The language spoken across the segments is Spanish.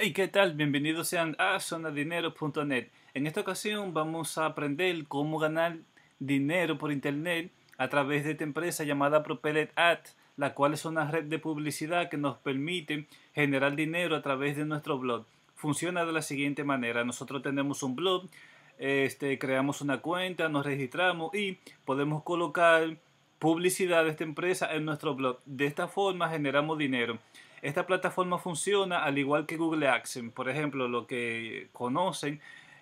Hey, ¿qué tal? Bienvenidos sean a zonadinero.net. En esta ocasión vamos a aprender cómo ganar dinero por internet a través de esta empresa llamada Propellet Ads, la cual es una red de publicidad que nos permite generar dinero a través de nuestro blog. Funciona de la siguiente manera. Nosotros tenemos un blog, este, creamos una cuenta, nos registramos y podemos colocar publicidad de esta empresa en nuestro blog. De esta forma generamos dinero. Esta plataforma funciona al igual que Google Accent. Por ejemplo, lo que conocen,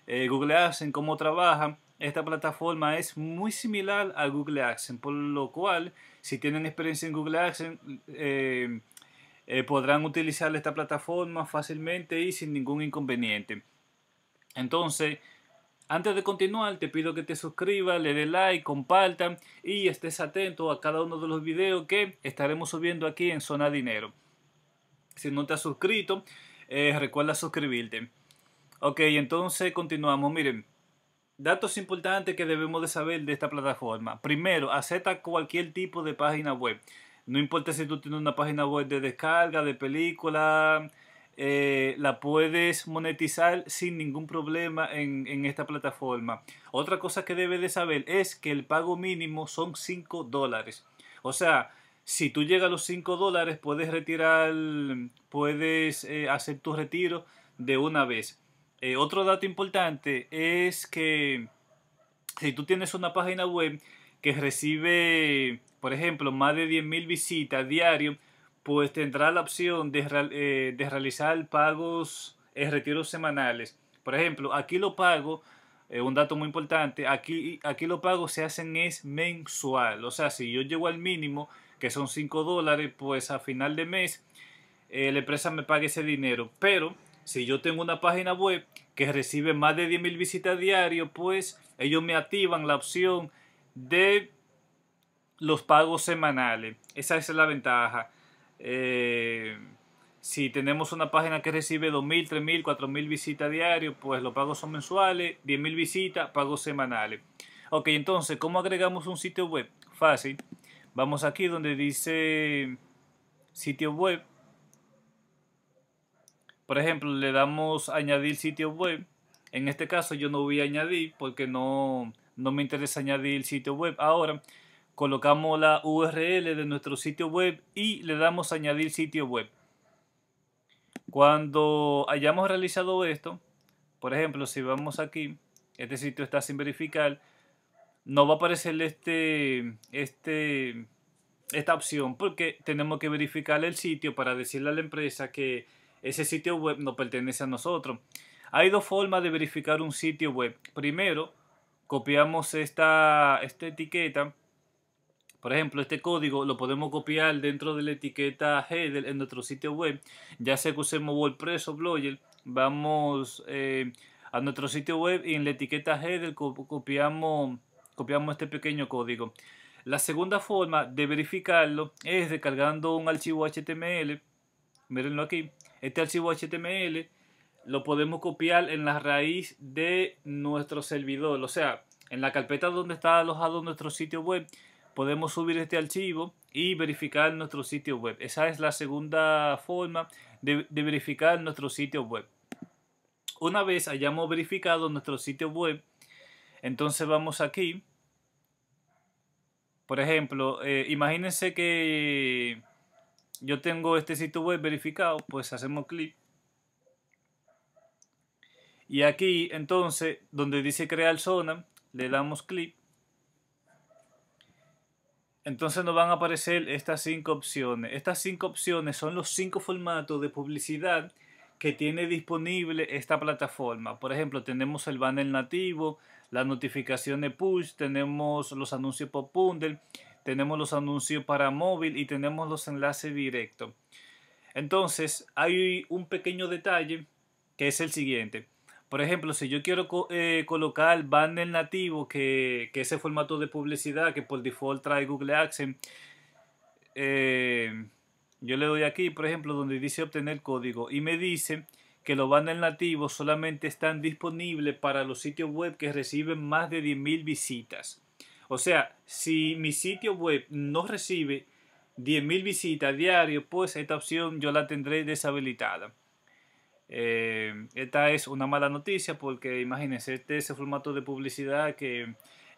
eh, Google Accent, cómo trabaja. Esta plataforma es muy similar a Google AdSense. por lo cual, si tienen experiencia en Google AdSense, eh, eh, podrán utilizar esta plataforma fácilmente y sin ningún inconveniente. Entonces, antes de continuar, te pido que te suscribas, le dé like, compartan y estés atento a cada uno de los videos que estaremos subiendo aquí en Zona Dinero. Si no te has suscrito, eh, recuerda suscribirte. Ok, entonces continuamos. Miren, datos importantes que debemos de saber de esta plataforma. Primero, acepta cualquier tipo de página web. No importa si tú tienes una página web de descarga, de película, eh, la puedes monetizar sin ningún problema en, en, esta plataforma. Otra cosa que debes de saber es que el pago mínimo son 5 dólares. O sea, si tú llegas a los 5 dólares, puedes retirar, puedes eh, hacer tu retiro de una vez. Eh, otro dato importante es que si tú tienes una página web que recibe, por ejemplo, más de 10.000 visitas diario, pues tendrá la opción de, eh, realizar pagos, retiros semanales. Por ejemplo, aquí lo pago eh, un dato muy importante, aquí, aquí los pagos se hacen es mensual. O sea, si yo llego al mínimo, que son 5 dólares, pues a final de mes eh, la empresa me paga ese dinero. Pero si yo tengo una página web que recibe más de 10.000 visitas diario, pues ellos me activan la opción de los pagos semanales. Esa es la ventaja. Eh, si tenemos una página que recibe 2.000, 3.000, 4.000 visitas diarias, pues los pagos son mensuales, 10.000 visitas, pagos semanales. Ok, entonces, ¿cómo agregamos un sitio web? Fácil. Vamos aquí donde dice sitio web. Por ejemplo, le damos añadir sitio web. En este caso yo no voy a añadir porque no, no me interesa añadir el sitio web. Ahora colocamos la URL de nuestro sitio web y le damos añadir sitio web. Cuando hayamos realizado esto, por ejemplo, si vamos aquí, este sitio está sin verificar, no va a aparecer este, este, esta opción porque tenemos que verificar el sitio para decirle a la empresa que ese sitio web no pertenece a nosotros. Hay dos formas de verificar un sitio web. Primero, copiamos esta, esta etiqueta por ejemplo, este código lo podemos copiar dentro de la etiqueta header en nuestro sitio web, ya sea que usemos WordPress o Blogger, vamos eh, a nuestro sitio web y en la etiqueta header copiamos, copiamos este pequeño código. La segunda forma de verificarlo es descargando un archivo HTML. Mírenlo aquí. Este archivo HTML lo podemos copiar en la raíz de nuestro servidor. O sea, en la carpeta donde está alojado nuestro sitio web, podemos subir este archivo y verificar nuestro sitio web. Esa es la segunda forma de, verificar nuestro sitio web. Una vez hayamos verificado nuestro sitio web, entonces vamos aquí. Por ejemplo, eh, imagínense que yo tengo este sitio web verificado, pues hacemos clic. Y aquí entonces, donde dice crear zona, le damos clic. Entonces nos van a aparecer estas cinco opciones. Estas cinco opciones son los cinco formatos de publicidad que tiene disponible esta plataforma. Por ejemplo, tenemos el banner nativo, las notificaciones push, tenemos los anuncios por bundle, tenemos los anuncios para móvil y tenemos los enlaces directos. Entonces, hay un pequeño detalle que es el siguiente. Por ejemplo, si yo quiero eh, colocar banner nativo, que, es ese formato de publicidad que por default trae Google AdSense, eh, yo le doy aquí, por ejemplo, donde dice obtener código y me dice que los banners nativos solamente están disponibles para los sitios web que reciben más de 10.000 visitas. O sea, si mi sitio web no recibe 10.000 visitas diario, pues esta opción yo la tendré deshabilitada. Eh, esta es una mala noticia porque imagínense, este es el formato de publicidad que es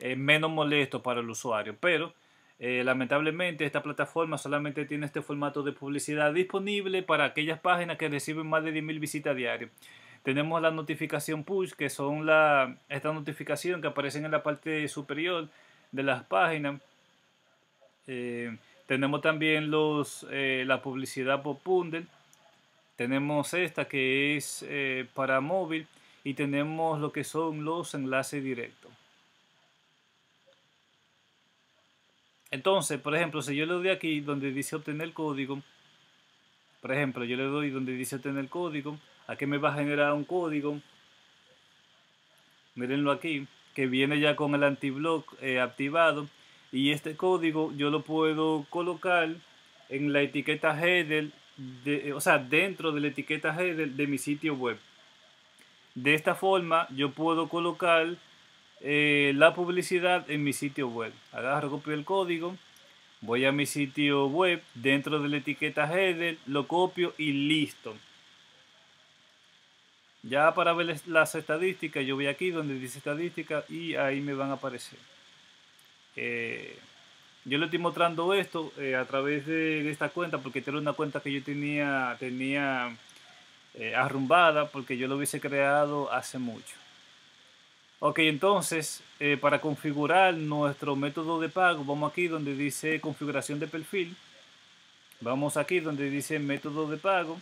eh, menos molesto para el usuario, pero eh, lamentablemente esta plataforma solamente tiene este formato de publicidad disponible para aquellas páginas que reciben más de 10.000 visitas diarias. Tenemos la notificación push, que son la, esta notificación que aparecen en la parte superior de las páginas. tenemos también los, la publicidad por Pundle tenemos esta que es eh, para móvil y tenemos lo que son los enlaces directos. Entonces, por ejemplo, si yo le doy aquí donde dice obtener código, por ejemplo, yo le doy donde dice obtener código, aquí me va a generar un código. Mírenlo aquí, que viene ya con el antiblock eh, activado. Y este código yo lo puedo colocar en la etiqueta header eh, o sea, dentro de la etiqueta de, mi sitio web. De esta forma yo puedo colocar eh, la publicidad en mi sitio web. Agarro, copio el código, voy a mi sitio web, dentro de la etiqueta header, lo copio y listo. Ya para ver las estadísticas, yo voy aquí donde dice estadística y ahí me van a aparecer. Eh, yo le estoy mostrando esto eh, a través de, esta cuenta porque era una cuenta que yo tenía, eh, arrumbada porque yo lo hubiese creado hace mucho. Ok, entonces eh, para configurar nuestro método de pago vamos aquí donde dice configuración de perfil. Vamos aquí donde dice método de pago.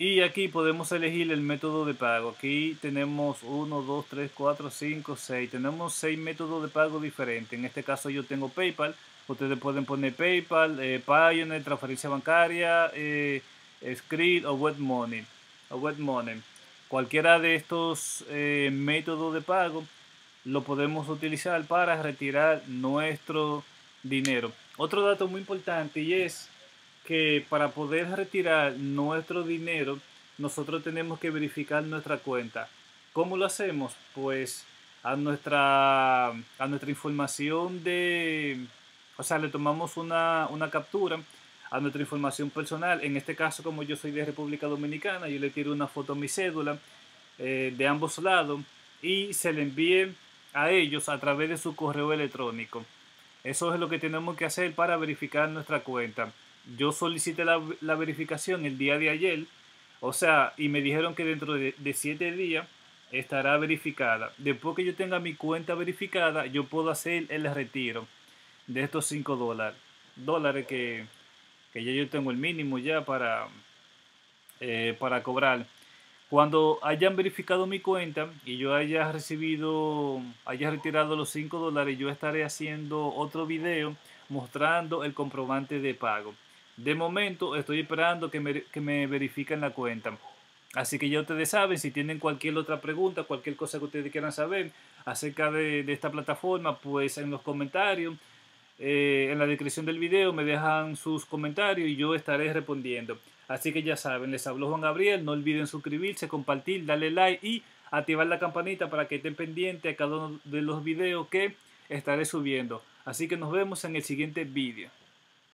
Y aquí podemos elegir el método de pago. Aquí tenemos 1, 2, 3, 4, 5, 6. Tenemos 6 métodos de pago diferentes. En este caso yo tengo PayPal. Ustedes pueden poner PayPal, eh, transferencia bancaria, eh, Script o Web Money. Cualquiera de estos eh, métodos de pago lo podemos utilizar para retirar nuestro dinero. Otro dato muy importante y es que para poder retirar nuestro dinero, nosotros tenemos que verificar nuestra cuenta. ¿Cómo lo hacemos? Pues a nuestra, a nuestra información de... O sea, le tomamos una, una captura a nuestra información personal. En este caso, como yo soy de República Dominicana, yo le tiro una foto a mi cédula eh, de ambos lados y se le envíe a ellos a través de su correo electrónico. Eso es lo que tenemos que hacer para verificar nuestra cuenta yo solicité la, verificación el día de ayer, o sea, y me dijeron que dentro de, 7 siete días estará verificada. Después que yo tenga mi cuenta verificada, yo puedo hacer el retiro de estos 5 dólares. Dólares que, ya yo tengo el mínimo ya para, eh, para cobrar. Cuando hayan verificado mi cuenta y yo haya recibido, haya retirado los 5 dólares, yo estaré haciendo otro video mostrando el comprobante de pago. De momento estoy esperando que me, verifiquen la cuenta. Así que ya ustedes saben, si tienen cualquier otra pregunta, cualquier cosa que ustedes quieran saber acerca de, esta plataforma, pues en los comentarios, eh, en la descripción del video me dejan sus comentarios y yo estaré respondiendo. Así que ya saben, les hablo Juan Gabriel, no olviden suscribirse, compartir, darle like y activar la campanita para que estén pendientes a cada uno de los videos que estaré subiendo. Así que nos vemos en el siguiente video.